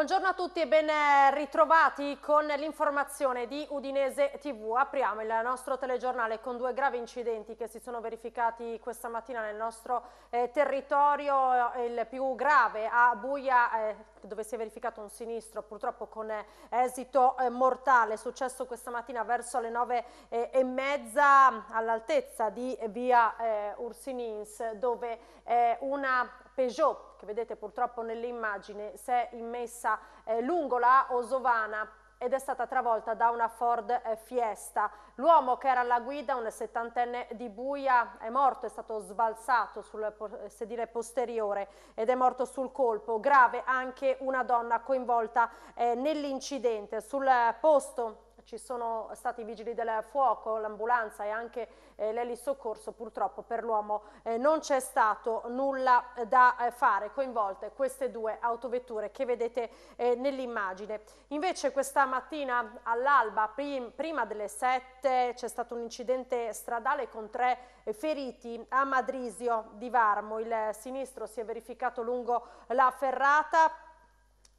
Buongiorno a tutti e ben eh, ritrovati con l'informazione di Udinese TV. Apriamo il nostro telegiornale con due gravi incidenti che si sono verificati questa mattina nel nostro eh, territorio. Eh, il più grave a Buia, eh, dove si è verificato un sinistro purtroppo con eh, esito eh, mortale, successo questa mattina verso le nove e mezza all'altezza di via Ursinins, dove una Peugeot che vedete purtroppo nell'immagine, si è immessa eh, lungo la Osovana ed è stata travolta da una Ford eh, Fiesta. L'uomo che era alla guida, un settantenne di Buia, è morto, è stato sbalzato sul sedile posteriore ed è morto sul colpo. Grave anche una donna coinvolta eh, nell'incidente. Sul posto ci sono stati i vigili del fuoco, l'ambulanza e anche eh, l'elisoccorso, purtroppo per l'uomo eh, non c'è stato nulla eh, da eh, fare, coinvolte queste due autovetture che vedete eh, nell'immagine. Invece questa mattina all'alba, prim prima delle 7, c'è stato un incidente stradale con tre eh, feriti a Madrisio di Varmo, il sinistro si è verificato lungo la ferrata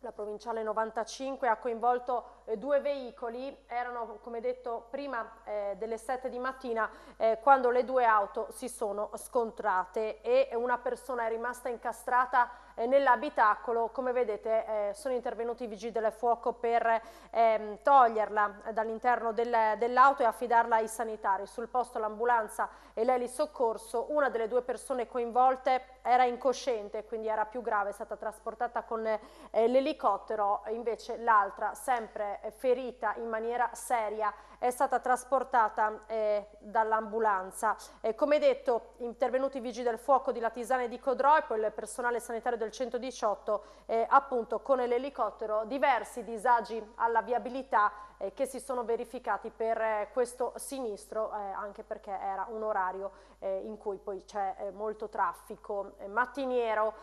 la provinciale 95 ha coinvolto eh, due veicoli, erano come detto prima eh, delle 7 di mattina eh, quando le due auto si sono scontrate e una persona è rimasta incastrata eh, nell'abitacolo, come vedete eh, sono intervenuti i vigili del fuoco per ehm, toglierla dall'interno del, dell'auto e affidarla ai sanitari. Sul posto l'ambulanza e l'elisoccorso, una delle due persone coinvolte era incosciente, quindi era più grave, è stata trasportata con eh, l'elicottero, invece l'altra, sempre eh, ferita in maniera seria, è stata trasportata eh, dall'ambulanza. Eh, come detto, intervenuti i vigili del fuoco di Latisane e di Codroi, poi il personale sanitario del 118 eh, appunto con l'elicottero diversi disagi alla viabilità eh, che si sono verificati per eh, questo sinistro eh, anche perché era un orario eh, in cui poi c'è eh, molto traffico mattiniero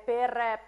per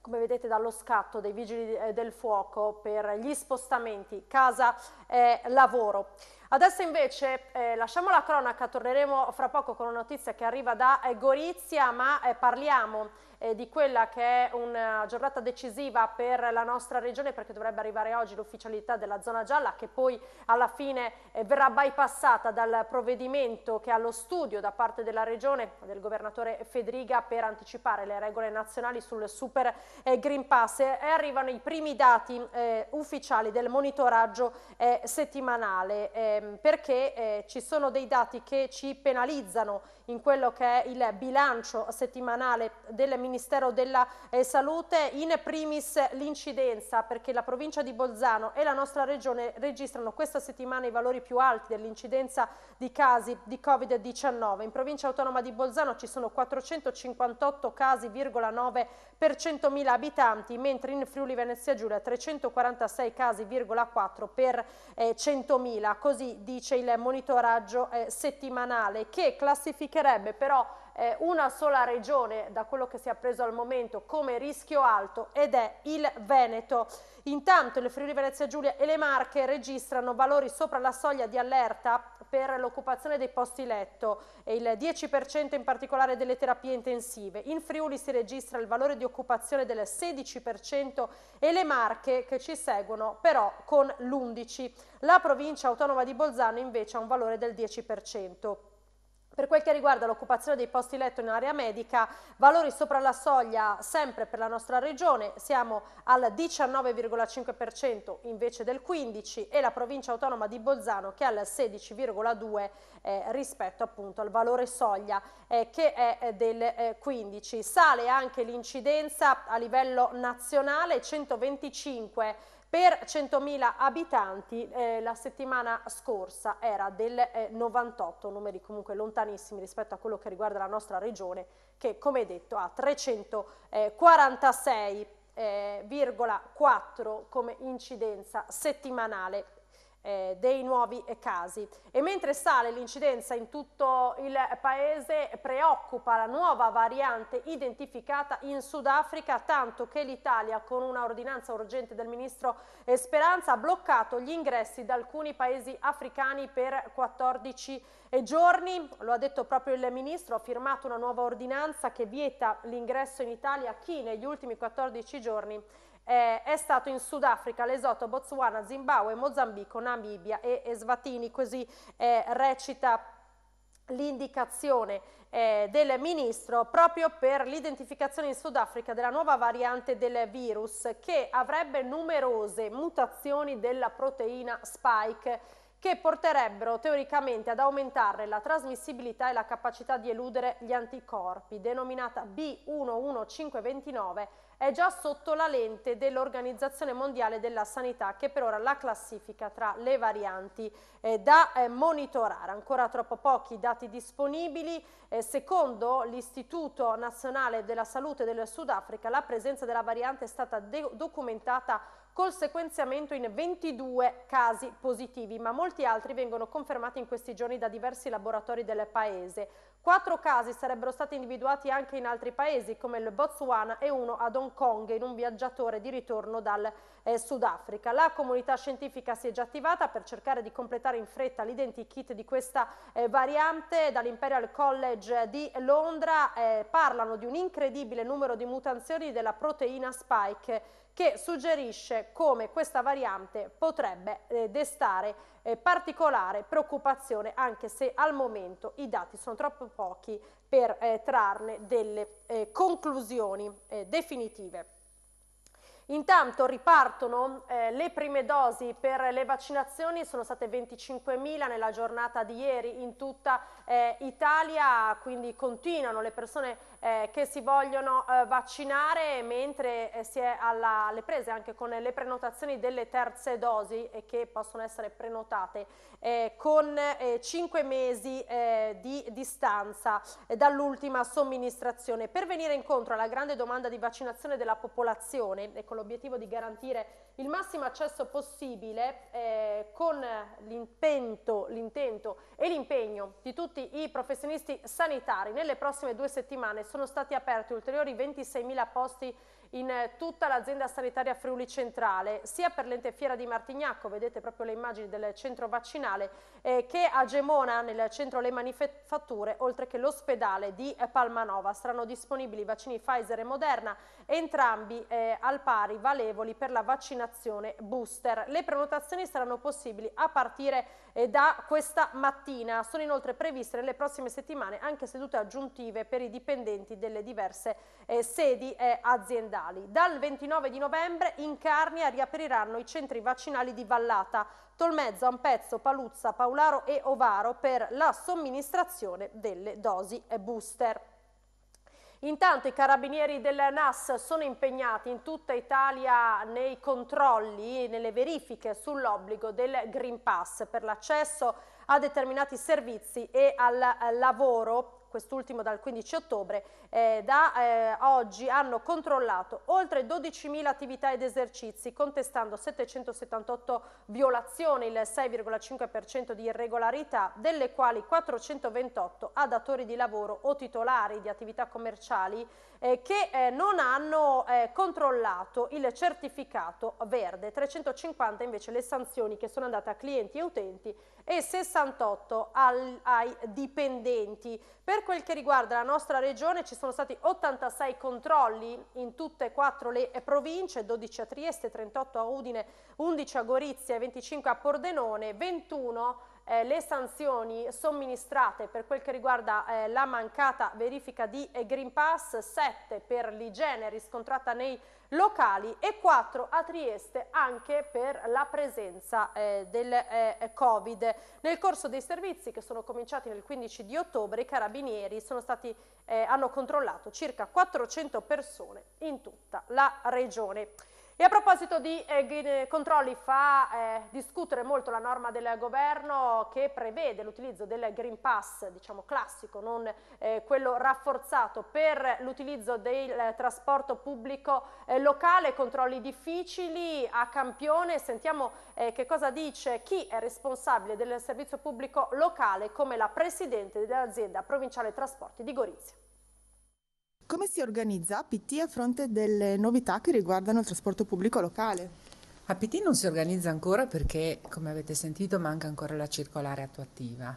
come vedete dallo scatto dei vigili del fuoco per gli spostamenti casa-lavoro. Adesso invece eh, lasciamo la cronaca, torneremo fra poco con una notizia che arriva da eh, Gorizia, ma eh, parliamo eh, di quella che è una giornata decisiva per la nostra regione perché dovrebbe arrivare oggi l'ufficialità della zona gialla che poi alla fine eh, verrà bypassata dal provvedimento che ha lo studio da parte della regione del governatore Federica per anticipare le regole nazionali sul Super eh, Green Pass e arrivano i primi dati eh, ufficiali del monitoraggio eh, settimanale ehm, perché eh, ci sono dei dati che ci penalizzano in quello che è il bilancio settimanale del ministero Ministero della eh, Salute, in primis l'incidenza, perché la provincia di Bolzano e la nostra regione registrano questa settimana i valori più alti dell'incidenza di casi di Covid-19. In provincia autonoma di Bolzano ci sono 458 casi,9 per 100.000 abitanti, mentre in Friuli Venezia Giulia 346 casi,4 per eh, 100.000. Così dice il monitoraggio eh, settimanale, che classificherebbe però eh, una sola regione da quello che si è appreso al momento come rischio alto ed è il Veneto. Intanto il Friuli Venezia Giulia e le Marche registrano valori sopra la soglia di allerta per l'occupazione dei posti letto e il 10% in particolare delle terapie intensive. In Friuli si registra il valore di occupazione del 16% e le Marche che ci seguono però con l'11%. La provincia autonoma di Bolzano invece ha un valore del 10%. Per quel che riguarda l'occupazione dei posti letto in area medica, valori sopra la soglia sempre per la nostra regione, siamo al 19,5% invece del 15% e la provincia autonoma di Bolzano che è al 16,2% eh, rispetto appunto al valore soglia eh, che è eh, del eh, 15%. Sale anche l'incidenza a livello nazionale 125 per 100.000 abitanti eh, la settimana scorsa era del eh, 98, numeri comunque lontanissimi rispetto a quello che riguarda la nostra regione che come detto ha 346,4 eh, come incidenza settimanale eh, dei nuovi casi. E mentre sale l'incidenza in tutto il paese, preoccupa la nuova variante identificata in Sudafrica, tanto che l'Italia, con una ordinanza urgente del ministro eh, Speranza, ha bloccato gli ingressi da alcuni paesi africani per 14 giorni. Lo ha detto proprio il ministro, ha firmato una nuova ordinanza che vieta l'ingresso in Italia a chi negli ultimi 14 giorni eh, è stato in Sudafrica, Lesotho, Botswana, Zimbabwe, Mozambico, Namibia e Eswatini, così eh, recita l'indicazione eh, del ministro proprio per l'identificazione in Sudafrica della nuova variante del virus che avrebbe numerose mutazioni della proteina spike che porterebbero teoricamente ad aumentare la trasmissibilità e la capacità di eludere gli anticorpi, denominata B11529 è già sotto la lente dell'Organizzazione Mondiale della Sanità che per ora la classifica tra le varianti eh, da eh, monitorare. Ancora troppo pochi dati disponibili. Eh, secondo l'Istituto Nazionale della Salute del Sudafrica la presenza della variante è stata documentata col sequenziamento in 22 casi positivi, ma molti altri vengono confermati in questi giorni da diversi laboratori del paese. Quattro casi sarebbero stati individuati anche in altri paesi come il Botswana e uno ad Hong Kong in un viaggiatore di ritorno dal eh, Sudafrica. La comunità scientifica si è già attivata per cercare di completare in fretta l'identikit di questa eh, variante. Dall'Imperial College di Londra eh, parlano di un incredibile numero di mutazioni della proteina spike che suggerisce come questa variante potrebbe eh, destare eh, particolare preoccupazione anche se al momento i dati sono troppo pochi per eh, trarne delle eh, conclusioni eh, definitive. Intanto ripartono eh, le prime dosi per le vaccinazioni, sono state 25.000 nella giornata di ieri in tutta eh, Italia, quindi continuano le persone eh, che si vogliono eh, vaccinare mentre eh, si è alla, alle prese anche con le prenotazioni delle terze dosi e che possono essere prenotate eh, con 5 eh, mesi eh, di distanza dall'ultima somministrazione. Per venire incontro alla grande domanda di vaccinazione della popolazione e con l'obiettivo di garantire il massimo accesso possibile eh, con l'intento e l'impegno di tutti i professionisti sanitari. Nelle prossime due settimane sono stati aperti ulteriori 26.000 posti in eh, tutta l'azienda sanitaria Friuli Centrale, sia per l'ente fiera di Martignacco, vedete proprio le immagini del centro vaccinale, eh, che a Gemona nel centro Le Manifatture, oltre che l'ospedale di eh, Palmanova. Saranno disponibili i vaccini Pfizer e Moderna, entrambi eh, al pari valevoli per la vaccinazione booster. Le prenotazioni saranno possibili a partire eh, da questa mattina. Sono inoltre previste nelle prossime settimane anche sedute aggiuntive per i dipendenti delle diverse eh, sedi eh, aziendali. Dal 29 di novembre in Carnia riapriranno i centri vaccinali di Vallata, Tolmezzo, Ampezzo, Paluzza, Paularo e Ovaro per la somministrazione delle dosi booster. Intanto i carabinieri del NAS sono impegnati in tutta Italia nei controlli e nelle verifiche sull'obbligo del Green Pass per l'accesso a determinati servizi e al lavoro quest'ultimo dal 15 ottobre eh, da eh, oggi hanno controllato oltre 12.000 attività ed esercizi, contestando 778 violazioni, il 6,5% di irregolarità, delle quali 428 a datori di lavoro o titolari di attività commerciali eh, che eh, non hanno eh, controllato il certificato verde, 350 invece le sanzioni che sono andate a clienti e utenti e 68 al, ai dipendenti. Per quel che riguarda la nostra regione ci sono stati 86 controlli in tutte e quattro le province, 12 a Trieste, 38 a Udine, 11 a Gorizia e 25 a Pordenone, 21 eh, le sanzioni somministrate per quel che riguarda eh, la mancata verifica di eh, Green Pass, 7 per l'igiene riscontrata nei locali e 4 a Trieste anche per la presenza eh, del eh, Covid. Nel corso dei servizi che sono cominciati nel 15 di ottobre i carabinieri stati, eh, hanno controllato circa 400 persone in tutta la regione. E a proposito di eh, eh, controlli fa eh, discutere molto la norma del governo che prevede l'utilizzo del Green Pass, diciamo classico, non eh, quello rafforzato, per l'utilizzo del trasporto pubblico eh, locale, controlli difficili a campione. Sentiamo eh, che cosa dice chi è responsabile del servizio pubblico locale come la Presidente dell'azienda provinciale trasporti di Gorizia. Come si organizza APT a fronte delle novità che riguardano il trasporto pubblico locale? APT non si organizza ancora perché, come avete sentito, manca ancora la circolare attuativa.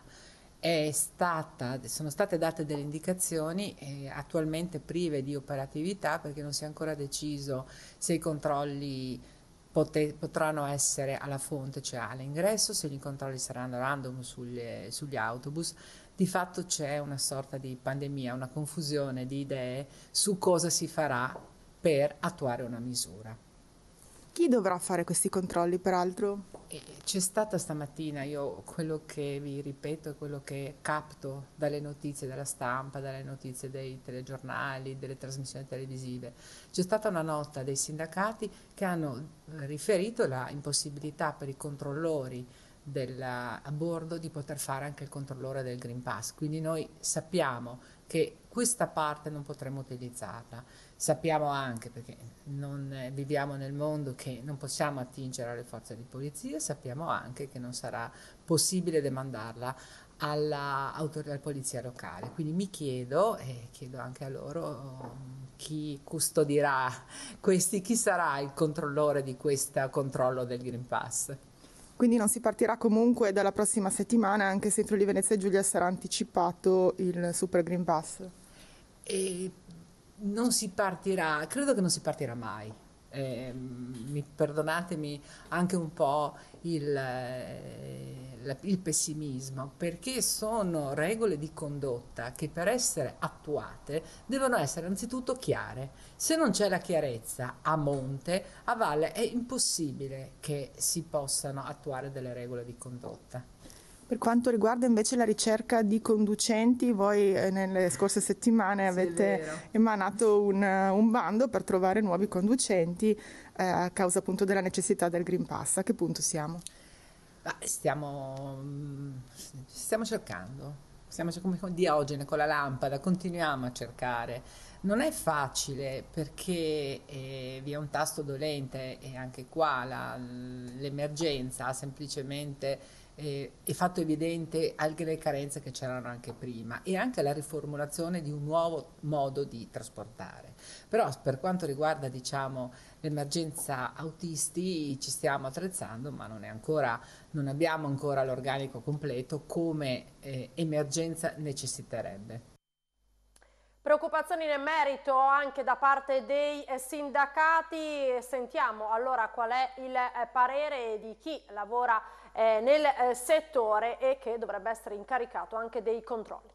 Stata, sono state date delle indicazioni eh, attualmente prive di operatività perché non si è ancora deciso se i controlli potranno essere alla fonte, cioè all'ingresso, se i controlli saranno random sulle, sugli autobus, di fatto c'è una sorta di pandemia, una confusione di idee su cosa si farà per attuare una misura. Chi dovrà fare questi controlli, peraltro? C'è stata stamattina, io quello che vi ripeto, quello che capto dalle notizie della stampa, dalle notizie dei telegiornali, delle trasmissioni televisive, c'è stata una nota dei sindacati che hanno riferito la impossibilità per i controllori della, a bordo di poter fare anche il controllore del Green Pass. Quindi noi sappiamo che questa parte non potremo utilizzarla. Sappiamo anche, perché non eh, viviamo nel mondo che non possiamo attingere alle forze di polizia, sappiamo anche che non sarà possibile demandarla alla, alla polizia locale. Quindi mi chiedo, e chiedo anche a loro, chi custodirà questi, chi sarà il controllore di questo controllo del Green Pass? quindi non si partirà comunque dalla prossima settimana anche se in Friuli Venezia Giulia sarà anticipato il Super Green Pass. E non si partirà, credo che non si partirà mai eh, mi, perdonatemi anche un po' il, eh, il pessimismo, perché sono regole di condotta che per essere attuate devono essere anzitutto chiare. Se non c'è la chiarezza a monte, a valle, è impossibile che si possano attuare delle regole di condotta. Per quanto riguarda invece la ricerca di conducenti, voi eh, nelle scorse settimane avete sì, emanato un, eh, un, bando per trovare nuovi conducenti eh, a causa appunto della necessità del Green Pass. A che punto siamo? stiamo, mm, stiamo cercando, stiamo come Diogene con la lampada, continuiamo a cercare. Non è facile perché eh, vi è un tasto dolente e anche qua la, l'emergenza ha semplicemente eh, e fatto evidente anche le carenze che c'erano anche prima e anche la riformulazione di un nuovo modo di trasportare. Però per quanto riguarda diciamo, l'emergenza autisti ci stiamo attrezzando ma non, ancora, non abbiamo ancora l'organico completo come eh, emergenza necessiterebbe. Preoccupazioni nel merito anche da parte dei eh, sindacati, sentiamo allora qual è il eh, parere di chi lavora eh, nel eh, settore e che dovrebbe essere incaricato anche dei controlli.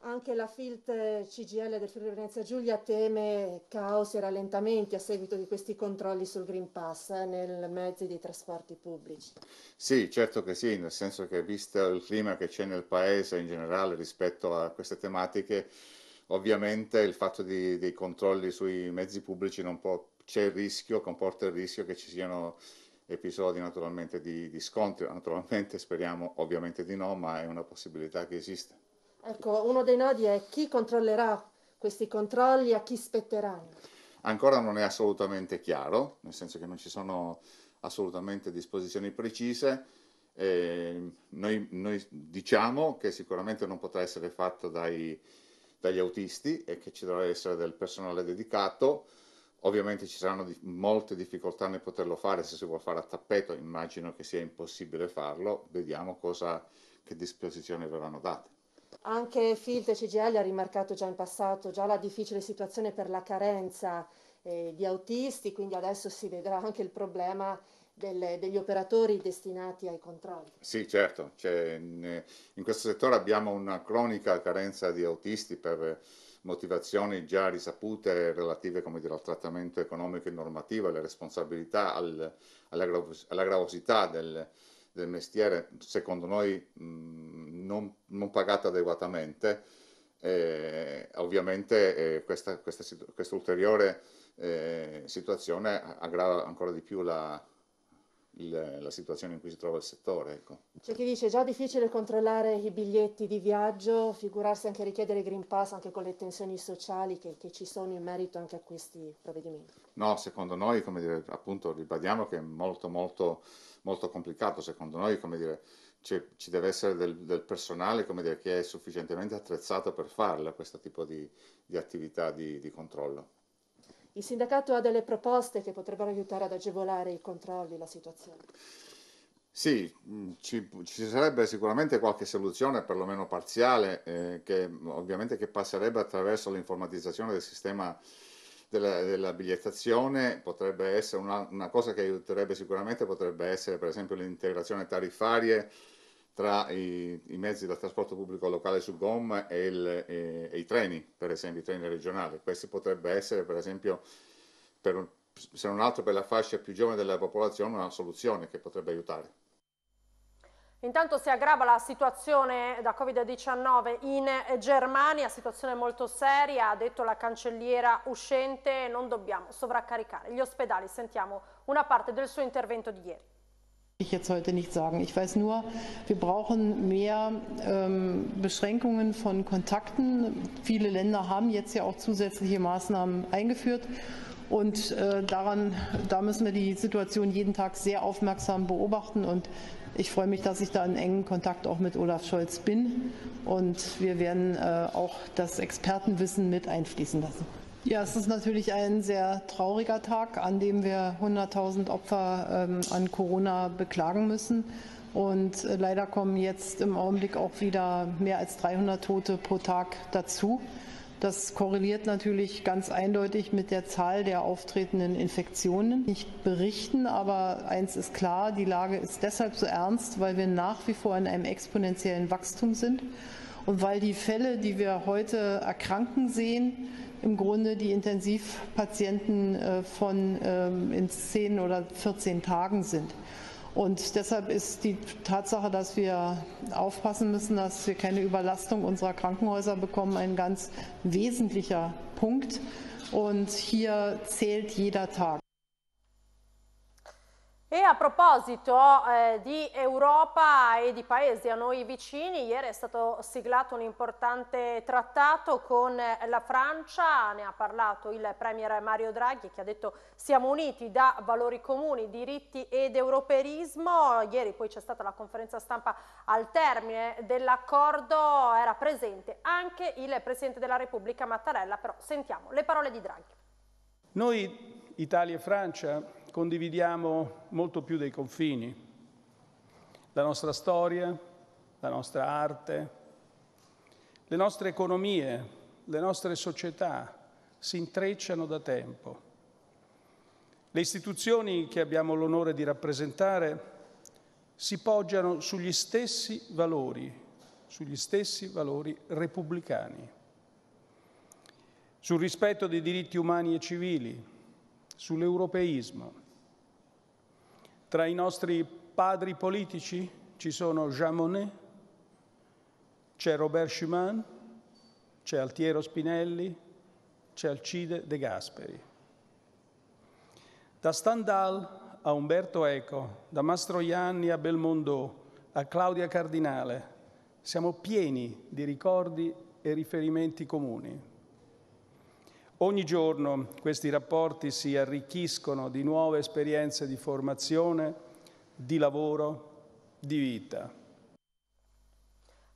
Anche la FILT eh, CGL del Friuli Venezia Giulia teme caos e rallentamenti a seguito di questi controlli sul Green Pass eh, nel mezzi dei trasporti pubblici. Sì, certo che sì, nel senso che visto il clima che c'è nel paese in generale rispetto a queste tematiche, ovviamente il fatto di, dei controlli sui mezzi pubblici non può, c'è il rischio, comporta il rischio che ci siano episodi naturalmente di, di scontri, naturalmente speriamo ovviamente di no, ma è una possibilità che esiste. Ecco, uno dei nodi è chi controllerà questi controlli, a chi spetteranno? Ancora non è assolutamente chiaro, nel senso che non ci sono assolutamente disposizioni precise. Eh, noi, noi, diciamo che sicuramente non potrà essere fatto dai, dagli autisti e che ci dovrà essere del personale dedicato Ovviamente ci saranno di molte difficoltà nel poterlo fare, se si vuole fare a tappeto immagino che sia impossibile farlo, vediamo cosa, che disposizioni verranno date. Anche Filt e CGL ha rimarcato già in passato già la difficile situazione per la carenza eh, di autisti, quindi adesso si vedrà anche il problema delle, degli operatori destinati ai controlli. Sì, certo, in, in questo settore abbiamo una cronica carenza di autisti per motivazioni già risapute relative dire, al trattamento economico e normativo, alle responsabilità, al, alla, gravos- alla, gravosità del, del, mestiere, secondo noi mh, mm, non, non pagata adeguatamente. Eh, ovviamente eh, questa, questa, questa, ulteriore eh, situazione aggrava ancora di più la, il, la situazione in cui si trova il settore. Ecco. C'è chi dice è già difficile controllare i biglietti di viaggio, figurarsi anche richiedere Green Pass anche con le tensioni sociali che, che ci sono in merito anche a questi provvedimenti. No, secondo noi, come dire, appunto ribadiamo che è molto molto molto complicato, secondo noi, come dire, ci deve essere del, del personale dire, che è sufficientemente attrezzato per farla questo tipo di, di attività di, di controllo. Il sindacato ha delle proposte che potrebbero aiutare ad agevolare i controlli, la situazione. Sì, mm, ci, ci sarebbe sicuramente qualche soluzione, perlomeno parziale, eh, che ovviamente che passerebbe attraverso l'informatizzazione del sistema della, della, bigliettazione potrebbe essere una, una, cosa che aiuterebbe sicuramente, potrebbe essere per esempio l'integrazione tariffarie tra i, i mezzi del trasporto pubblico locale su gomma e, il, e, e, i treni, per esempio i treni regionali. Questo potrebbe essere per esempio, per un, se non altro per la fascia più giovane della popolazione, una soluzione che potrebbe aiutare. Intanto si aggrava la situazione da Covid-19 in Germania, situazione molto seria, ha detto la cancelliera uscente, non dobbiamo sovraccaricare gli ospedali. Sentiamo una parte del suo intervento di ieri. ich jetzt heute nicht sagen. Ich weiß nur, wir brauchen mehr ähm, Beschränkungen von Kontakten. Viele Länder haben jetzt ja auch zusätzliche Maßnahmen eingeführt. Und äh, daran, da müssen wir die Situation jeden Tag sehr aufmerksam beobachten. Und ich freue mich, dass ich da in engen Kontakt auch mit Olaf Scholz bin. Und wir werden äh, auch das Expertenwissen mit einfließen lassen. Ja, es ist natürlich ein sehr trauriger Tag, an dem wir 100.000 Opfer ähm, an Corona beklagen müssen. Und äh, leider kommen jetzt im Augenblick auch wieder mehr als 300 Tote pro Tag dazu. Das korreliert natürlich ganz eindeutig mit der Zahl der auftretenden Infektionen. Nicht berichten, aber eins ist klar, die Lage ist deshalb so ernst, weil wir nach wie vor in einem exponentiellen Wachstum sind und weil die Fälle, die wir heute erkranken sehen, im Grunde die Intensivpatienten äh, von ähm, in 10 oder 14 Tagen sind. Und deshalb ist die Tatsache, dass wir aufpassen müssen, dass wir keine Überlastung unserer Krankenhäuser bekommen, ein ganz wesentlicher Punkt. Und hier zählt jeder Tag. E a proposito eh, di Europa e di paesi a noi vicini, ieri è stato siglato un importante trattato con la Francia, ne ha parlato il Premier Mario Draghi che ha detto siamo uniti da valori comuni, diritti ed europeismo. Ieri poi c'è stata la conferenza stampa al termine dell'accordo, era presente anche il Presidente della Repubblica Mattarella, però sentiamo le parole di Draghi. Noi, Italia e Francia, condividiamo molto più dei confini, la nostra storia, la nostra arte, le nostre economie, le nostre società si intrecciano da tempo. Le istituzioni che abbiamo l'onore di rappresentare si poggiano sugli stessi valori, sugli stessi valori repubblicani, sul rispetto dei diritti umani e civili, sull'europeismo tra i nostri padri politici ci sono Jean Monnet, c'è Robert Schuman, c'è Altiero Spinelli, c'è Alcide De Gasperi. Da Stendhal a Umberto Eco, da Mastroianni a Belmondo, a Claudia Cardinale, siamo pieni di ricordi e riferimenti comuni. Ogni giorno questi rapporti si arricchiscono di nuove esperienze di formazione, di lavoro, di vita.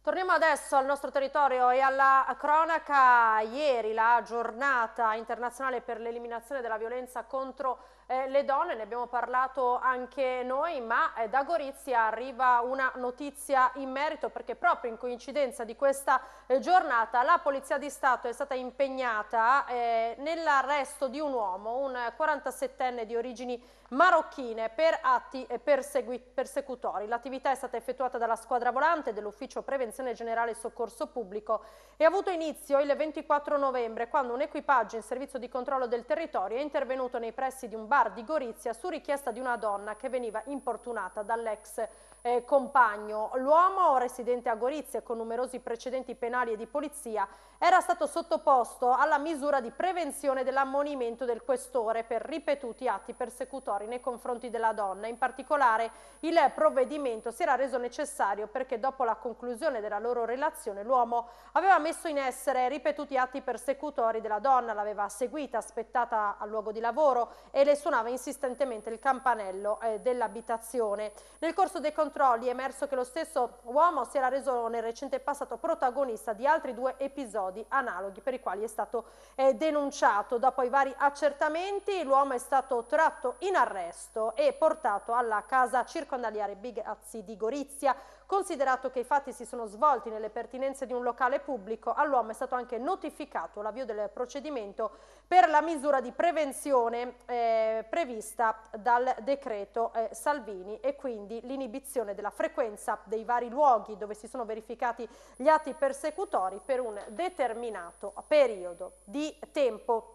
Torniamo adesso al nostro territorio e alla cronaca. Ieri la giornata internazionale per l'eliminazione della violenza contro eh, le donne, ne abbiamo parlato anche noi, ma eh, da Gorizia arriva una notizia in merito perché proprio in coincidenza di questa eh, giornata la Polizia di Stato è stata impegnata eh, nell'arresto di un uomo, un 47enne di origini marocchine per atti persecutori. L'attività è stata effettuata dalla squadra volante dell'Ufficio Prevenzione Generale e Soccorso Pubblico e ha avuto inizio il 24 novembre quando un equipaggio in servizio di controllo del territorio è intervenuto nei pressi di un bar bar di Gorizia su richiesta di una donna che veniva importunata dall'ex eh, compagno. L'uomo, residente a Gorizia con numerosi precedenti penali e di polizia, era stato sottoposto alla misura di prevenzione dell'ammonimento del questore per ripetuti atti persecutori nei confronti della donna. In particolare il provvedimento si era reso necessario perché dopo la conclusione della loro relazione l'uomo aveva messo in essere ripetuti atti persecutori della donna, l'aveva seguita, aspettata al luogo di lavoro e le suonava insistentemente il campanello eh, dell'abitazione. Nel corso dei controlli è emerso che lo stesso uomo si era reso nel recente passato protagonista di altri due episodi analoghi per i quali è stato eh, denunciato. Dopo i vari accertamenti l'uomo è stato tratto in arresto e portato alla casa circondariale Bigazzi di Gorizia Considerato che i fatti si sono svolti nelle pertinenze di un locale pubblico, all'uomo è stato anche notificato l'avvio del procedimento per la misura di prevenzione eh, prevista dal decreto eh, Salvini e quindi l'inibizione della frequenza dei vari luoghi dove si sono verificati gli atti persecutori per un determinato periodo di tempo.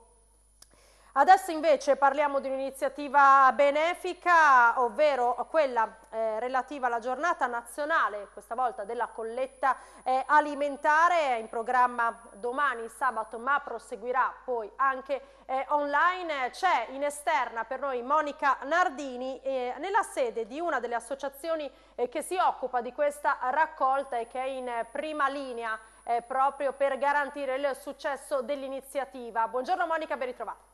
Adesso invece parliamo di un'iniziativa benefica, ovvero quella eh, relativa alla giornata nazionale, questa volta della colletta eh, alimentare, in programma domani sabato, ma proseguirà poi anche eh, online. C'è in esterna per noi Monica Nardini eh, nella sede di una delle associazioni eh, che si occupa di questa raccolta e che è in prima linea eh, proprio per garantire il successo dell'iniziativa. Buongiorno Monica, ben ritrovata.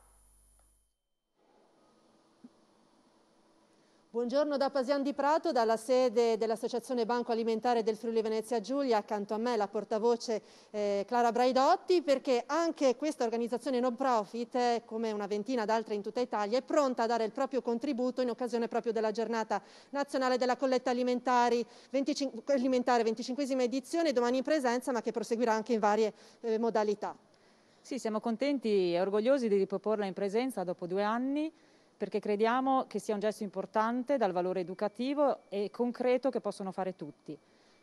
Buongiorno da Pasian di Prato, dalla sede dell'Associazione Banco Alimentare del Friuli Venezia Giulia, accanto a me la portavoce eh, Clara Braidotti, perché anche questa organizzazione non profit, eh, come una ventina d'altre in tutta Italia, è pronta a dare il proprio contributo in occasione proprio della giornata nazionale della colletta alimentare, 25, alimentare 25esima edizione, domani in presenza, ma che proseguirà anche in varie eh, modalità. Sì, siamo contenti e orgogliosi di riproporla in presenza dopo due anni perché crediamo che sia un gesto importante dal valore educativo e concreto che possono fare tutti.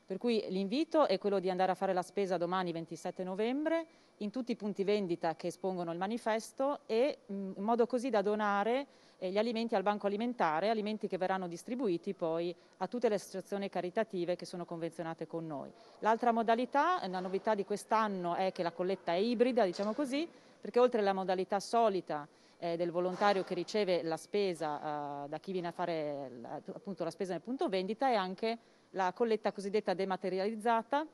Per cui l'invito è quello di andare a fare la spesa domani 27 novembre in tutti i punti vendita che espongono il manifesto e mm, in modo così da donare eh, gli alimenti al banco alimentare, alimenti che verranno distribuiti poi a tutte le associazioni caritative che sono convenzionate con noi. L'altra modalità, la novità di quest'anno è che la colletta è ibrida, diciamo così, perché oltre alla modalità solita eh, del volontario che riceve la spesa eh, da chi viene a fare appunto la spesa nel punto vendita e anche la colletta cosiddetta dematerializzata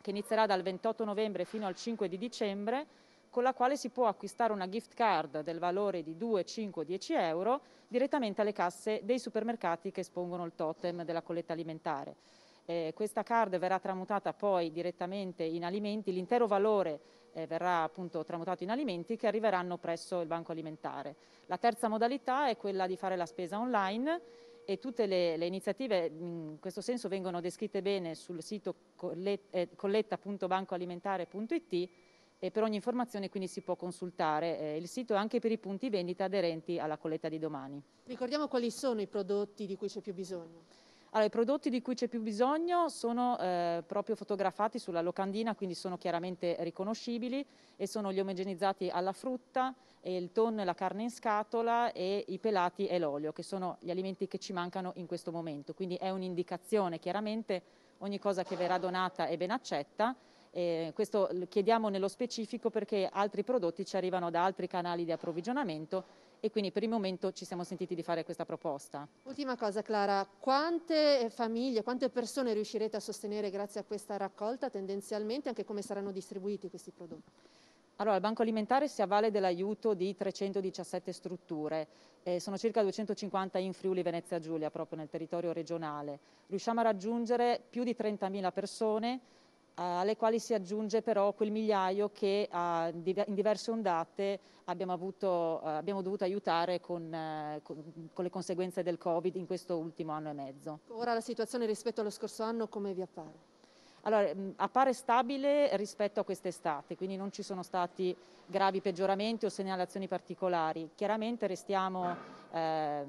che inizierà dal 28 novembre fino al 5 di dicembre con la quale si può acquistare una gift card del valore di 2, 5, 10 euro direttamente alle casse dei supermercati che espongono il totem della colletta alimentare. Eh, questa card verrà tramutata poi direttamente in alimenti, l'intero valore eh, verrà appunto tramutato in alimenti che arriveranno presso il banco alimentare. La terza modalità è quella di fare la spesa online e tutte le, le iniziative in questo senso vengono descritte bene sul sito eh, colletta.bancoalimentare.it e per ogni informazione quindi si può consultare eh, il sito anche per i punti vendita aderenti alla colletta di domani. Ricordiamo quali sono i prodotti di cui c'è più bisogno. Allora, I prodotti di cui c'è più bisogno sono eh, proprio fotografati sulla locandina, quindi sono chiaramente riconoscibili e sono gli omogenizzati alla frutta, il tonno e la carne in scatola e i pelati e l'olio, che sono gli alimenti che ci mancano in questo momento. Quindi è un'indicazione, chiaramente ogni cosa che verrà donata è ben accetta. Eh, questo chiediamo nello specifico perché altri prodotti ci arrivano da altri canali di approvvigionamento e quindi per il momento ci siamo sentiti di fare questa proposta. Ultima cosa Clara, quante famiglie, quante persone riuscirete a sostenere grazie a questa raccolta tendenzialmente, anche come saranno distribuiti questi prodotti? Allora, il Banco Alimentare si avvale dell'aiuto di 317 strutture, eh, sono circa 250 in Friuli Venezia Giulia, proprio nel territorio regionale. Riusciamo a raggiungere più di 30.000 persone alle quali si aggiunge però quel migliaio che in diverse ondate abbiamo, avuto, eh, abbiamo dovuto aiutare con, eh, con, con, le conseguenze del Covid in questo ultimo anno e mezzo. Ora la situazione rispetto allo scorso anno come vi appare? Allora, mm, appare stabile rispetto a quest'estate, quindi non ci sono stati gravi peggioramenti o segnalazioni particolari. Chiaramente restiamo eh,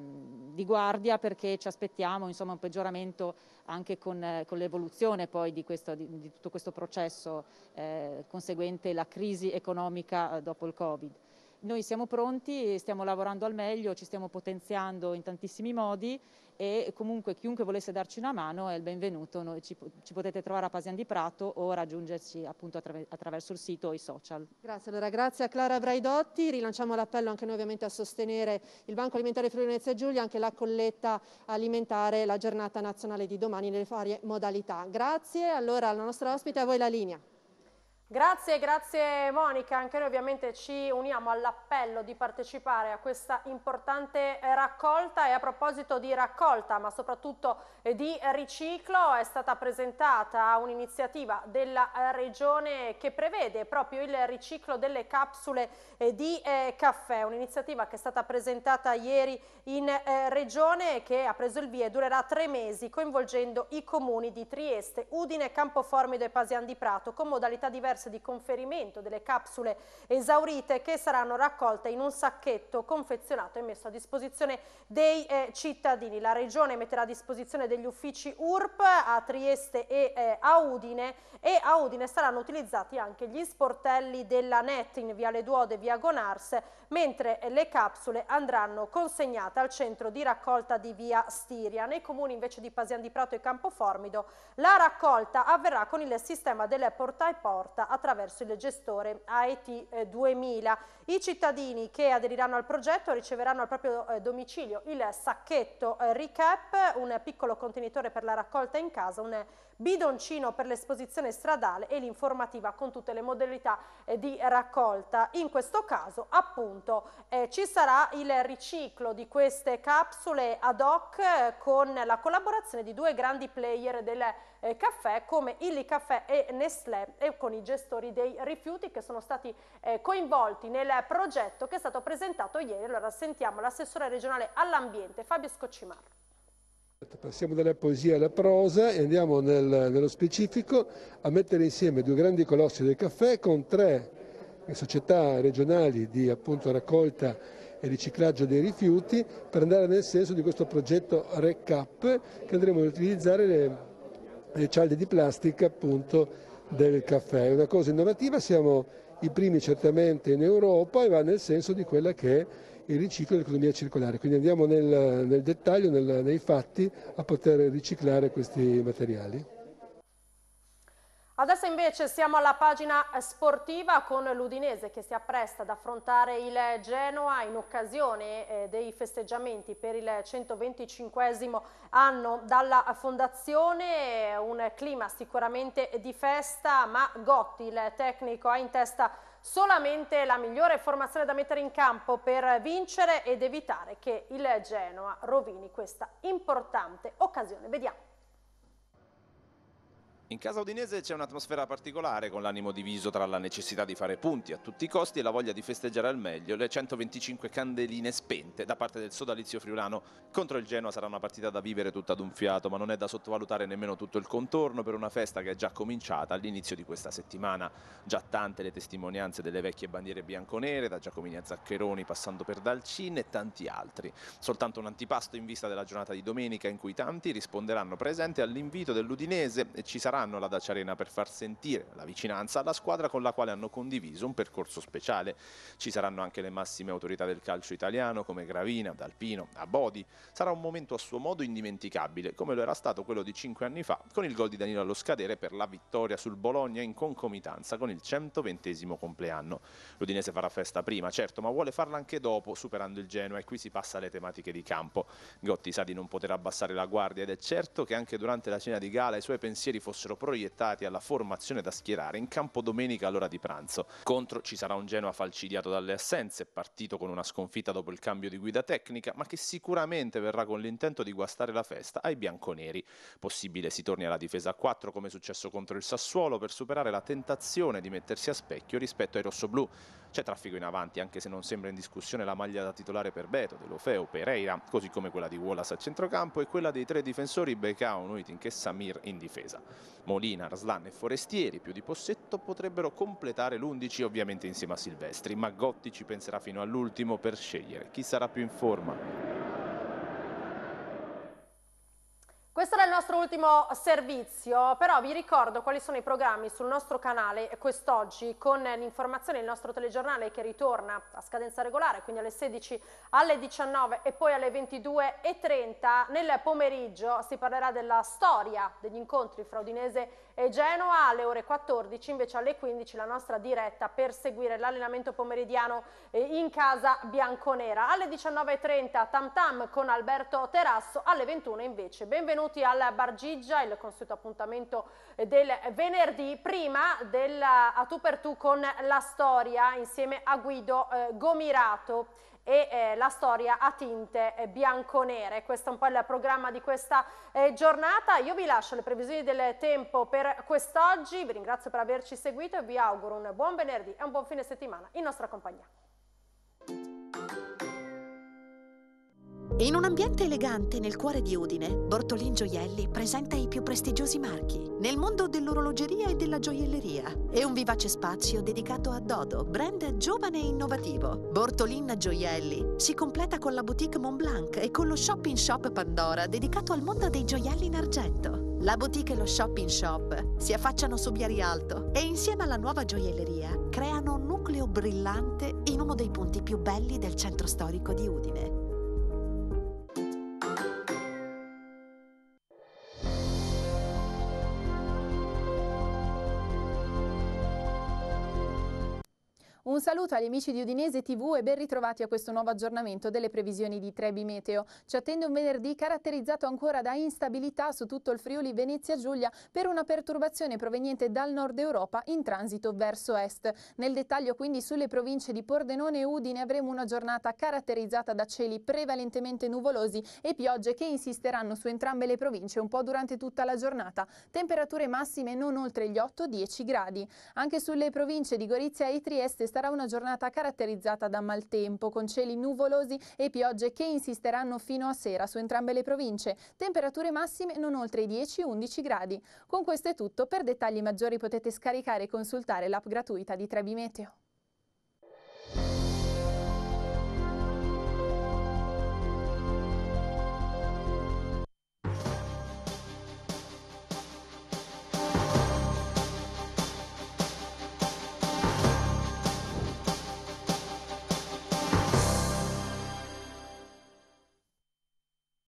di guardia perché ci aspettiamo insomma, un peggioramento anche con, eh, con l'evoluzione poi di, questo, di, di, tutto questo processo eh, conseguente la crisi economica eh, dopo il Covid. Noi siamo pronti, stiamo lavorando al meglio, ci stiamo potenziando in tantissimi modi e comunque chiunque volesse darci una mano è il benvenuto, Noi ci, ci, potete trovare a Pasian di Prato o raggiungerci appunto attraver attraverso il sito o i social. Grazie, allora grazie a Clara Braidotti, rilanciamo l'appello anche noi ovviamente a sostenere il Banco Alimentare Friuli Venezia Giulia, anche la colletta alimentare, la giornata nazionale di domani nelle varie modalità. Grazie allora la nostra ospite, a voi la linea. Grazie, grazie Monica, anche noi ovviamente ci uniamo all'appello di partecipare a questa importante raccolta e a proposito di raccolta ma soprattutto di riciclo è stata presentata un'iniziativa della regione che prevede proprio il riciclo delle capsule eh, di eh, caffè, un'iniziativa che è stata presentata ieri in eh, regione che ha preso il via e durerà tre mesi coinvolgendo i comuni di Trieste, Udine, Campoformido e Pasian di Prato con modalità diverse diverse di conferimento delle capsule esaurite che saranno raccolte in un sacchetto confezionato e messo a disposizione dei eh, cittadini. La Regione metterà a disposizione degli uffici URP a Trieste e eh, a Udine e a Udine saranno utilizzati anche gli sportelli della NET in Viale Duode e Via Gonars mentre le capsule andranno consegnate al centro di raccolta di via Stiria. Nei comuni invece di Pasian di Prato e Campoformido la raccolta avverrà con il sistema delle porta e porta attraverso il gestore AET 2000. Eh, I cittadini che aderiranno al progetto riceveranno al proprio eh, domicilio il sacchetto eh, recap, un piccolo contenitore per la raccolta in casa, un bidoncino per l'esposizione stradale e l'informativa con tutte le modalità di raccolta. In questo caso appunto appunto eh, ci sarà il riciclo di queste capsule ad hoc eh, con la collaborazione di due grandi player del eh, caffè come Illy Caffè e Nestlé e con i gestori dei rifiuti che sono stati eh, coinvolti nel progetto che è stato presentato ieri. Allora sentiamo l'assessore regionale all'ambiente Fabio Scoccimaro. Passiamo dalla poesia alla prosa e andiamo nel, nello specifico a mettere insieme due grandi colossi del caffè con tre società regionali di appunto, raccolta e riciclaggio dei rifiuti per andare nel senso di questo progetto RECAP che andremo ad utilizzare le, le cialde di plastica appunto, del caffè. È una cosa innovativa, siamo i primi certamente in Europa e va nel senso di quella che è il riciclo dell'economia circolare. Quindi andiamo nel, nel dettaglio, nel, nei fatti, a poter riciclare questi materiali. Adesso invece siamo alla pagina eh, sportiva con l'Udinese che si appresta ad affrontare il Genoa in occasione eh, dei festeggiamenti per il 125 anno dalla fondazione, un clima sicuramente di festa ma Gotti il tecnico ha in testa solamente la migliore formazione da mettere in campo per vincere ed evitare che il Genoa rovini questa importante occasione. Vediamo. In casa udinese c'è un'atmosfera particolare con l'animo diviso tra la necessità di fare punti a tutti i costi e la voglia di festeggiare al meglio le 125 candeline spente da parte del sodalizio friulano. Contro il Genoa sarà una partita da vivere tutta ad un fiato, ma non è da sottovalutare nemmeno tutto il contorno per una festa che è già cominciata all'inizio di questa settimana. Già tante le testimonianze delle vecchie bandiere bianconere, da Giacomini a Zaccheroni passando per Dalcin e tanti altri. Soltanto un antipasto in vista della giornata di domenica in cui tanti risponderanno presente all'invito dell'Udinese e ci sarà faranno la Dacia Arena per far sentire la vicinanza alla squadra con la quale hanno condiviso un percorso speciale. Ci saranno anche le massime autorità del calcio italiano come Gravina, D'Alpino, Abodi. Sarà un momento a suo modo indimenticabile, come lo era stato quello di cinque anni fa, con il gol di Danilo allo scadere per la vittoria sul Bologna in concomitanza con il 120 compleanno. L'Udinese farà festa prima, certo, ma vuole farla anche dopo, superando il Genoa, e qui si passa alle tematiche di campo. Gotti sa di non poter abbassare la guardia ed è certo che anche durante la cena di gala i suoi pensieri fossero fossero proiettati alla formazione da schierare in campo domenica all'ora di pranzo. Contro ci sarà un Genoa falcidiato dalle assenze, partito con una sconfitta dopo il cambio di guida tecnica, ma che sicuramente verrà con l'intento di guastare la festa ai bianconeri. Possibile si torni alla difesa a 4 come è successo contro il Sassuolo per superare la tentazione di mettersi a specchio rispetto ai rossoblù. C'è traffico in avanti, anche se non sembra in discussione la maglia da titolare per Beto, De Lofeo, Pereira, così come quella di Wallace a centrocampo e quella dei tre difensori Becao, Nuitin e Samir in difesa. Molina, Arslan e Forestieri più di Possetto potrebbero completare l'11 ovviamente insieme a Silvestri, ma Gotti ci penserà fino all'ultimo per scegliere chi sarà più in forma. Questo era il nostro ultimo servizio, però vi ricordo quali sono i programmi sul nostro canale quest'oggi con l'informazione, il nostro telegiornale che ritorna a scadenza regolare, quindi alle 16, alle 19 e poi alle 22.30. Nel pomeriggio si parlerà della storia degli incontri fra Udinese e e Genoa alle ore 14 invece alle 15 la nostra diretta per seguire l'allenamento pomeridiano eh, in casa bianconera. Alle 19.30 Tam Tam con Alberto Terasso, alle 21 invece benvenuti al Bargigia, il consueto appuntamento eh, del venerdì prima del eh, A tu per tu con la storia insieme a Guido eh, Gomirato e eh, la storia a tinte eh, bianco-nere. Questo è un po' il programma di questa eh, giornata. Io vi lascio le previsioni del tempo per quest'oggi, vi ringrazio per averci seguito e vi auguro un buon venerdì e un buon fine settimana in nostra compagnia. In un ambiente elegante nel cuore di Udine, Bortolin Gioielli presenta i più prestigiosi marchi nel mondo dell'orologeria e della gioielleria e un vivace spazio dedicato a Dodo, brand giovane e innovativo. Bortolin Gioielli si completa con la boutique Montblanc e con lo shopping shop Pandora dedicato al mondo dei gioielli in argento. La boutique e lo shopping shop si affacciano su Biari Alto e insieme alla nuova gioielleria creano un nucleo brillante in uno dei punti più belli del centro storico di Udine. Un saluto agli amici di Udinese TV e ben ritrovati a questo nuovo aggiornamento delle previsioni di Trebi Meteo. Ci attende un venerdì caratterizzato ancora da instabilità su tutto il Friuli Venezia Giulia per una perturbazione proveniente dal nord Europa in transito verso est. Nel dettaglio quindi sulle province di Pordenone e Udine avremo una giornata caratterizzata da cieli prevalentemente nuvolosi e piogge che insisteranno su entrambe le province un po' durante tutta la giornata. Temperature massime non oltre gli 8-10 gradi. Anche sulle province di Gorizia e Trieste sarà una giornata caratterizzata da maltempo, con cieli nuvolosi e piogge che insisteranno fino a sera su entrambe le province, temperature massime non oltre i 10-11 gradi. Con questo è tutto, per dettagli maggiori potete scaricare e consultare l'app gratuita di Trebi Meteo.